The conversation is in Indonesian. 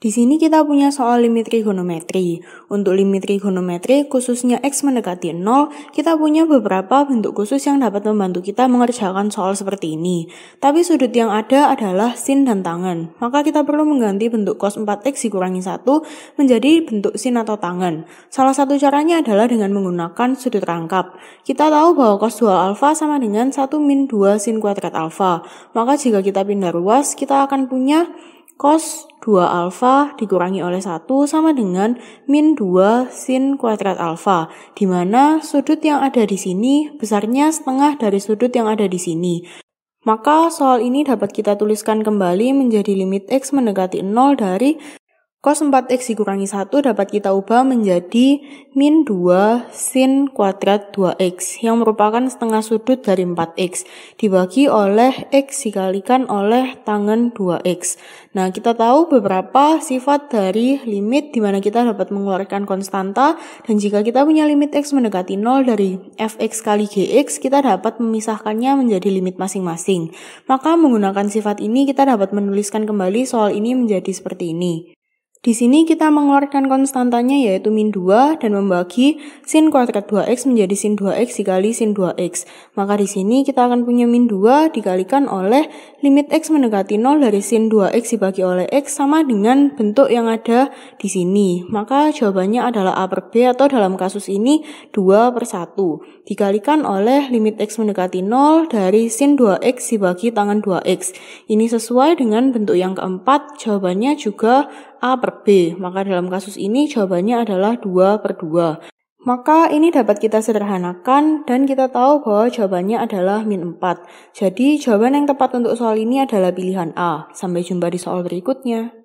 Di sini kita punya soal limit trigonometri. Untuk limit trigonometri, khususnya x mendekati 0, kita punya beberapa bentuk khusus yang dapat membantu kita mengerjakan soal seperti ini. Tapi sudut yang ada adalah sin dan tangan. Maka kita perlu mengganti bentuk cos 4x dikurangi 1 menjadi bentuk sin atau tangan. Salah satu caranya adalah dengan menggunakan sudut rangkap. Kita tahu bahwa cos 2 alfa sama dengan 1 min 2 sin kuadrat alfa. Maka jika kita pindah ruas, kita akan punya Cos 2 alfa dikurangi oleh 1 sama dengan min 2 sin kuadrat alfa, di mana sudut yang ada di sini besarnya setengah dari sudut yang ada di sini. Maka soal ini dapat kita tuliskan kembali menjadi limit x mendekati 0 dari Cos 4x dikurangi 1 dapat kita ubah menjadi min 2 sin kuadrat 2x yang merupakan setengah sudut dari 4x dibagi oleh x dikalikan oleh tangan 2x. Nah, kita tahu beberapa sifat dari limit di mana kita dapat mengeluarkan konstanta dan jika kita punya limit x mendekati 0 dari fx kali gx, kita dapat memisahkannya menjadi limit masing-masing. Maka menggunakan sifat ini kita dapat menuliskan kembali soal ini menjadi seperti ini. Di sini kita mengeluarkan konstantanya yaitu min 2 dan membagi sin kuadrat 2x menjadi sin 2x dikali sin 2x. Maka di sini kita akan punya min 2 dikalikan oleh limit x mendekati 0 dari sin 2x dibagi oleh x sama dengan bentuk yang ada di sini. Maka jawabannya adalah a per b atau dalam kasus ini 2 per 1 dikalikan oleh limit x mendekati 0 dari sin 2x dibagi tangan 2x. Ini sesuai dengan bentuk yang keempat, jawabannya juga A per B. Maka dalam kasus ini jawabannya adalah 2 per 2. Maka ini dapat kita sederhanakan dan kita tahu bahwa jawabannya adalah min 4. Jadi jawaban yang tepat untuk soal ini adalah pilihan A. Sampai jumpa di soal berikutnya.